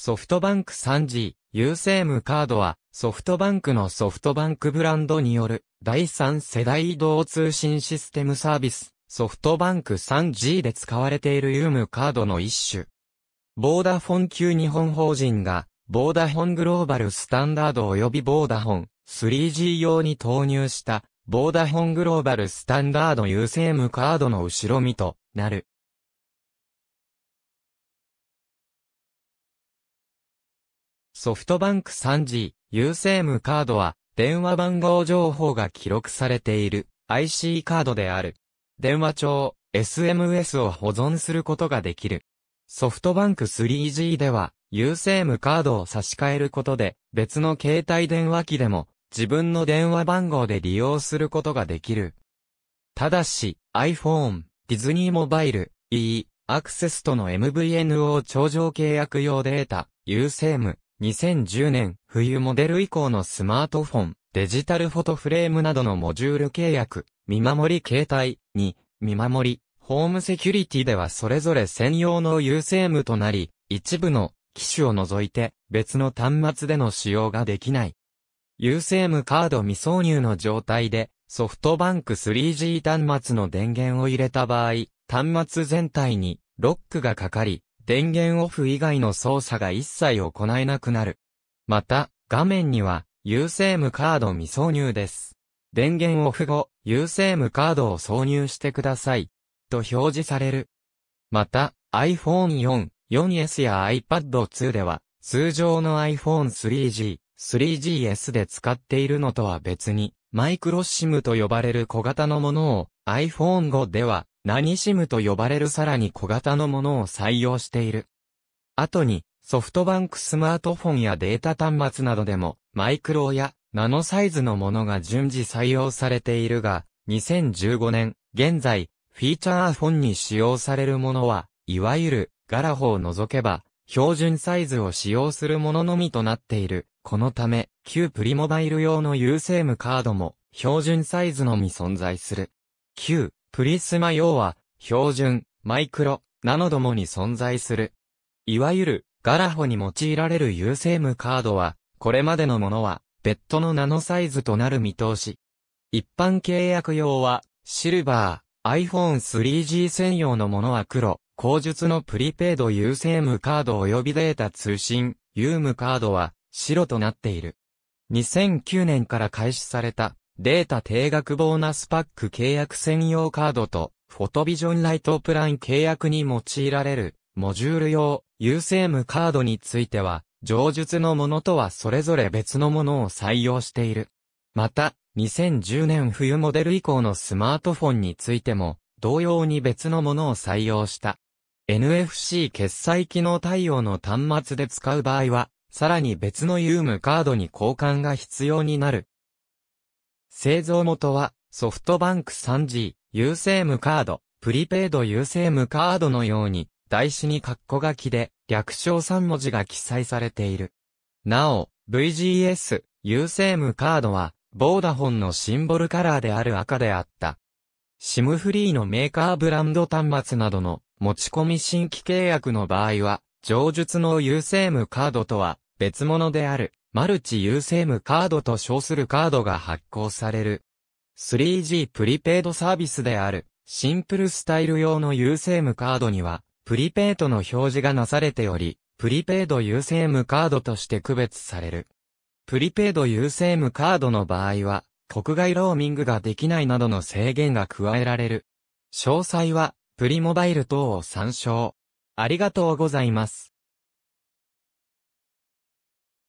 ソフトバンク 3G、優セームカードは、ソフトバンクのソフトバンクブランドによる、第3世代移動通信システムサービス、ソフトバンク 3G で使われているユームカードの一種。ボーダフォン級日本法人が、ボーダフォングローバルスタンダード及びボーダフォン 3G 用に投入した、ボーダフォングローバルスタンダード優セームカードの後ろ身となる。ソフトバンク 3G、ーセームカードは、電話番号情報が記録されている IC カードである。電話帳、SMS を保存することができる。ソフトバンク 3G では、ーセームカードを差し替えることで、別の携帯電話機でも、自分の電話番号で利用することができる。ただし、iPhone、ディズニーモバイル、E、アクセスとの MVNO 頂上契約用データ、ユーセーム、2010年冬モデル以降のスマートフォン、デジタルフォトフレームなどのモジュール契約、見守り携帯に、見守り、ホームセキュリティではそれぞれ専用の u 勢 m となり、一部の機種を除いて別の端末での使用ができない。u 勢 m カード未挿入の状態でソフトバンク 3G 端末の電源を入れた場合、端末全体にロックがかかり、電源オフ以外の操作が一切行えなくなる。また、画面には、u s 無カード未挿入です。電源オフ後、u s 無カードを挿入してください。と表示される。また、iPhone 4、4S や iPad 2では、通常の iPhone 3G、3GS で使っているのとは別に、マイクロシムと呼ばれる小型のものを iPhone 5では何シムと呼ばれるさらに小型のものを採用している。後に、ソフトバンクスマートフォンやデータ端末などでも、マイクロやナノサイズのものが順次採用されているが、2015年、現在、フィーチャーフォンに使用されるものは、いわゆる、ガラホを除けば、標準サイズを使用するもののみとなっている。このため、旧プリモバイル用の u s ムカードも、標準サイズのみ存在する。旧、プリスマ要は、標準、マイクロ、ナノどもに存在する。いわゆる、ガラホに用いられる有性無カードは、これまでのものは、別途のナノサイズとなる見通し。一般契約用は、シルバー、iPhone 3G 専用のものは黒、口述のプリペイド有性無カード及びデータ通信、有無カードは、白となっている。2009年から開始された、データ定額ボーナスパック契約専用カードと、フォトビジョンライトプラン契約に用いられる、モジュール用、有セムカードについては、上述のものとはそれぞれ別のものを採用している。また、2010年冬モデル以降のスマートフォンについても、同様に別のものを採用した。NFC 決済機能対応の端末で使う場合は、さらに別のユームカードに交換が必要になる製造元は、ソフトバンク 3G、ーセームカード、プリペイドーセームカードのように、台紙に括弧書きで、略称3文字が記載されている。なお、VGS、ーセームカードは、ボーダホンのシンボルカラーである赤であった。シムフリーのメーカーブランド端末などの持ち込み新規契約の場合は、上述のーセームカードとは別物であるマルチユーセームカードと称するカードが発行される。3G プリペイドサービスである、シンプルスタイル用のユーセームカードには、プリペイドの表示がなされており、プリペイドユーセームカードとして区別される。プリペイドユーセームカードの場合は、国外ローミングができないなどの制限が加えられる。詳細は、プリモバイル等を参照。ありがとうございます。